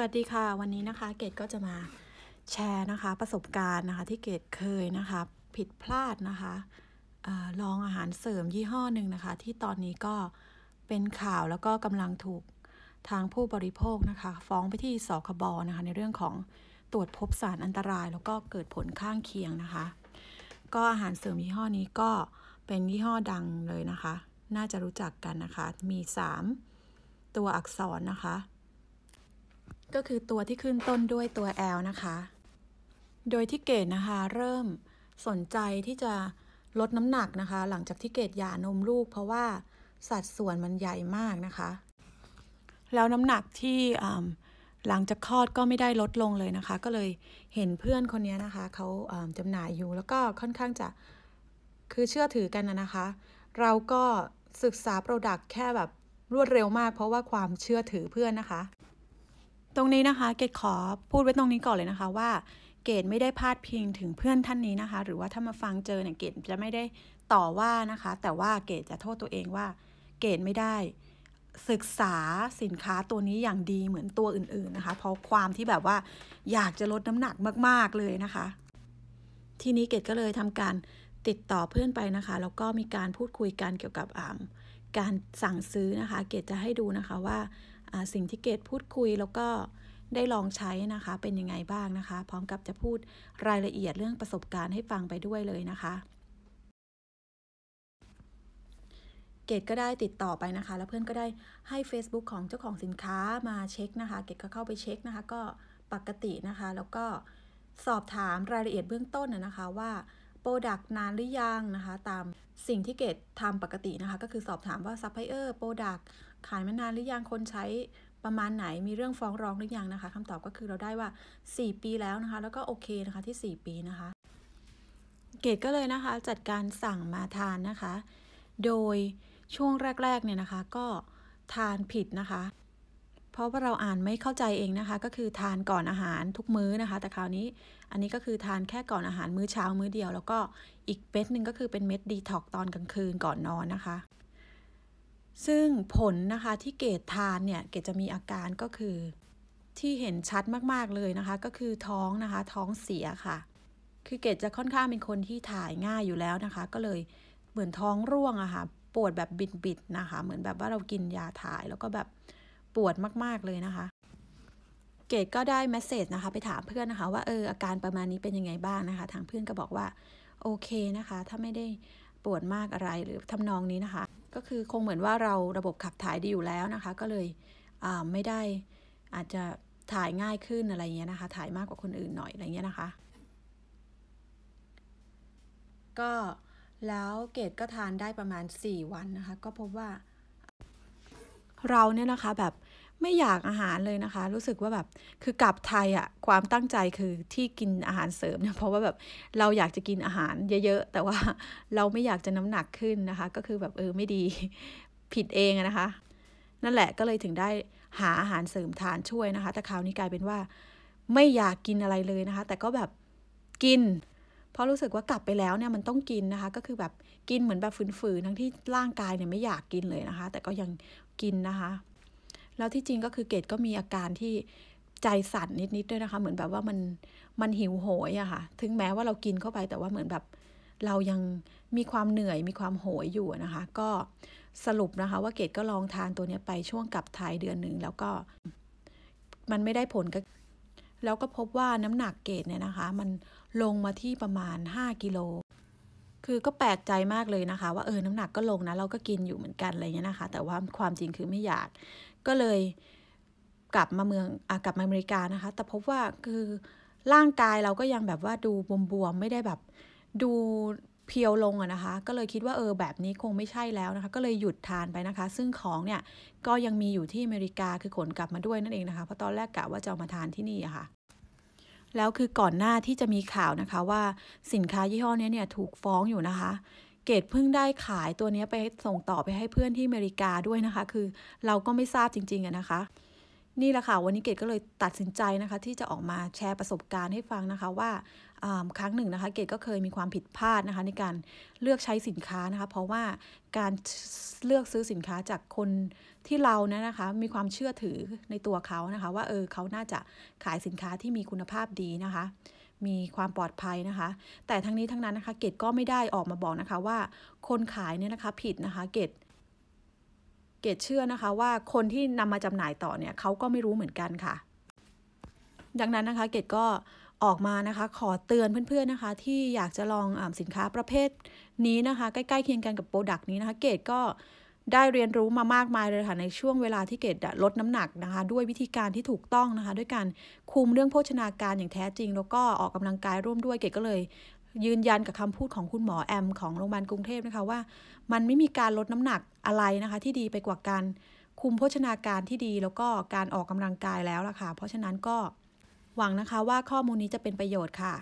วัสดีค่ะ วันนี้นะคะเกดก็จะมาแชร์นะคะ ประสบการณ์นะคะที่เกดเคยนะคะ ผิดพลาดนะคะลองอาหารเสริมยี่ห้อหนึ่งนะคะ ที่ตอนนี้ก็เป็นข่าวแล้วก็กำลังถูกทางผู้บริโภคนะคะ ฟ้องไปที่สคบนะคะ ในเรื่องของตรวจพบสารอันตราย แล้วก็เกิดผลข้างเคียงนะคะ ก็อาหารเสริมยี่ห้อนี้ก็เป็นยี่ห้อดังเลยนะคะ น่าจะรู้จักกันนะคะ มี 3 ตัวอักษรนะคะก็คือตัวที่ขึ้นต้นด้วยตัว L นะคะ โดยที่เกดนะคะเริ่มสนใจที่จะลดน้ำหนักนะคะ หลังจากที่เกดหย่านมลูก เพราะว่าสัดส่วนมันใหญ่มากนะคะ แล้วน้ำหนักที่หลังจากคลอดก็ไม่ได้ลดลงเลยนะคะ ก็เลยเห็นเพื่อนคนนี้นะคะเขาจำหน่ายอยู่ แล้วก็ค่อนข้างจะคือเชื่อถือกันนะคะ เราก็ศึกษาโปรดักต์แค่แบบรวดเร็วมากเพราะว่าความเชื่อถือเพื่อนนะคะตรงนี้นะคะเกดขอพูดไว้ตรงนี้ก่อนเลยนะคะว่า เกดไม่ได้พาดพิงถึงเพื่อนท่านนี้นะคะ หรือว่าถ้ามาฟังเจอเนี่ยเกดจะไม่ได้ต่อว่านะคะ แต่ว่าเกดจะโทษตัวเองว่า เกดไม่ได้ ศึกษาสินค้าตัวนี้อย่างดีเหมือนตัวอื่น ๆนะคะ เพราะความที่แบบว่าอยากจะลดน้ำหนักมากๆเลยนะคะ ทีนี้เกดก็เลยทำการติดต่อเพื่อนไปนะคะแล้วก็มีการพูดคุยกันเกี่ยวกับการสั่งซื้อนะคะ เกดจะให้ดูนะคะว่าสิ่งที่เกดพูดคุยแล้วก็ได้ลองใช้นะคะเป็นยังไงบ้างนะคะ พร้อมกับจะพูดรายละเอียดเรื่องประสบการณ์ให้ฟังไปด้วยเลยนะคะ เกดก็ได้ติดต่อไปนะคะ แล้วเพื่อนก็ได้ให้ Facebook ของเจ้าของสินค้ามาเช็คนะคะ เกดก็เข้าไปเช็คนะคะ ก็ปกตินะคะ แล้วก็สอบถามรายละเอียดเบื้องต้นนะคะว่าโปรดักต์นานหรือยังนะคะตามสิ่งที่เกดทำปกตินะคะก็คือสอบถามว่าซัพพลายเออร์โปรดักตขายมานานหรือยังคนใช้ประมาณไหนมีเรื่องฟ้องร้องหรือยังนะคะคำตอบก็คือเราได้ว่า 4 ปีแล้วนะคะ แล้วก็โอเคนะคะที่4 ปีนะคะ เกดก็เลยนะคะ จัดการสั่งมาทานนะคะ โดยช่วงแรกๆเนี่ยนะคะก็ทานผิดนะคะ เพราะว่าเราอ่านไม่เข้าใจเองนะคะ ก็คือทานก่อนอาหารทุกมื้อนะคะ แต่คราวนี้อันนี้ก็คือทานแค่ก่อนอาหารมื้อเช้ามื้อเดียว แล้วก็อีกเม็ดหนึ่งก็คือเป็นเม็ดดีท็อกตอนกลางคืนก่อนนอนนะคะซึ่งผลนะคะที่เกดทานเนี่ยเกดจะมีอาการก็คือที่เห็นชัดมากๆเลยนะคะ ก็คือท้องนะคะท้องเสียค่ะ คือเกดจะค่อนข้างเป็นคนที่ถ่ายง่ายอยู่แล้วนะคะ ก็เลยเหมือนท้องร่วงอะคะ่ะปวดแบบบิดๆนะคะ เหมือนแบบว่าเรากินยาถ่ายแล้วก็แบบปวดมากๆเลยนะคะ เกดก็ได้เมสเซจนะคะไปถามเพื่อนนะคะ ว่าเอออาการประมาณนี้เป็นยังไงบ้างนะคะ ทางเพื่อนก็บอกว่าโอเคนะคะ ถ้าไม่ได้ปวดมากอะไรหรือทำนองนี้นะคะก็คือคงเหมือนว่าเราระบบขับถ่ายดีอยู่แล้วนะคะ ก็เลยไม่ได้อาจจะถ่ายง่ายขึ้นอะไรเงี้ยนะคะ ถ่ายมากกว่าคนอื่นหน่อย อะไรเงี้ยนะคะ ก็แล้วเกดก็ทานได้ประมาณ 4 วันนะคะ ก็พบว่า เราเนี่ยนะคะแบบไม่อยากอาหารเลยนะคะ รู้สึกว่าแบบคือกลับไทยอะความตั้งใจคือที่กินอาหารเสริมเนี่ยเพราะว่าแบบเราอยากจะกินอาหาร เยอะ ๆ แต่ว่าเราไม่อยากจะน้ำหนักขึ้นนะคะ ก็คือแบบเออไม่ดีผิดเองนะคะ นั่นแหละก็เลยถึงได้หาอาหารเสริมทานช่วยนะคะแต่คราวนี้กลายเป็นว่าไม่อยากกินอะไรเลยนะคะ แต่ก็แบบกิน เพราะรู้สึกว่ากลับไปแล้วเนี่ยมันต้องกินนะคะ ก็คือแบบกินเหมือนแบบฝืนๆทั้งที่ร่างกายเนี่ยไม่อยากกินเลยนะคะ แต่ก็ยังกินนะคะแล้วที่จริงก็คือเกดก็มีอาการที่ใจสั่นนิดๆด้วยนะคะ เหมือนแบบว่ามันมันหิวโหยอะค่ะถึงแม้ว่าเรากินเข้าไปแต่ว่าเหมือนแบบเรายังมีความเหนื่อยมีความโหยอยู่นะคะ ก็สรุปนะคะ ว่าเกดก็ลองทานตัวนี้ไปช่วงกับทายเดือนหนึ่งแล้วก็มันไม่ได้ผลก็แล้วก็พบว่าน้ำหนักเกดเนี่ยนะคะ มันลงมาที่ประมาณ5กิโลคือก็แปลกใจมากเลยนะคะ ว่าเออน้ำหนักก็ลงนะเราก็กินอยู่เหมือนกันอะไรเงี้ยนะคะ แต่ว่าความจริงคือไม่อยากก็เลยกลับมาเมืองอกลับมาอเมริกานะคะ แต่พบว่าคือร่างกายเราก็ยังแบบว่าดูบวมๆไม่ได้แบบ ดูเพียวลงอะนะคะ ก็เลยคิดว่าเออแบบนี้คงไม่ใช่แล้วนะคะ ก็เลยหยุดทานไปนะคะ ซึ่งของเนี่ยก็ยังมีอยู่ที่อเมริกาคือขนกลับมาด้วย นั่นเองนะคะ เพราะตอนแรกกะว่าจะามาทานที่นี่อะคะ่ะ แล้วคือก่อนหน้าที่จะมีข่าวนะคะ ว่าสินค้ายี่ห้อนี้เนี่ยถูกฟ้องอยู่นะคะเกดเพิ่งได้ขายตัวนี้ไปส่งต่อไปให้เพื่อนที่อเมริกาด้วยนะคะ คือเราก็ไม่ทราบจริงๆนะคะ นี่แหละค่ะวันนี้เกดก็เลยตัดสินใจนะคะ ที่จะออกมาแชร์ประสบการณ์ให้ฟังนะคะ ว่าครั้งหนึ่งนะคะเกดก็เคยมีความผิดพลาดนะคะ ในการเลือกใช้สินค้านะคะ เพราะว่าการเลือกซื้อสินค้าจากคนที่เราเนี่ยนะคะ มีความเชื่อถือในตัวเขานะคะ ว่าเออเขาน่าจะขายสินค้าที่มีคุณภาพดีนะคะมีความปลอดภัยนะคะ แต่ทั้งนี้ทั้งนั้นนะคะ เกดก็ไม่ได้ออกมาบอกนะคะว่าคนขายเนี่ยนะคะผิดนะคะ เกดเกดเชื่อนะคะว่าคนที่นำมาจำหน่ายต่อเนี่ยเขาก็ไม่รู้เหมือนกันค่ะ ดังนั้นนะคะ เกดก็ออกมานะคะขอเตือนเพื่อน ๆนะคะ ที่อยากจะลองอสินค้าประเภทนี้นะคะ ใกล้ๆเคียงกันกับโปรดักต์นี้นะคะ เกดก็ได้เรียนรู้มามากมายเลยค่ะในช่วงเวลาที่เกดลดน้ำหนักนะคะด้วยวิธีการที่ถูกต้องนะคะ ด้วยการคุมเรื่องโภชนาการอย่างแท้จริง แล้วก็ออกกำลังกายร่วมด้วยเกดก็เลย ยืนยันกับคำพูดของคุณหมอแอม ของโรงพยาบาลกรุงเทพนะคะว่ามันไม่มีการลดน้ำหนักอะไรนะคะ ที่ดีไปกว่าการคุมโภชนาการที่ดีแล้วก็การออกกำลังกายแล้วล่ะค่ะเพราะฉะนั้นก็หวังนะคะว่าข้อมูลนี้จะเป็นประโยชน์ค่ะ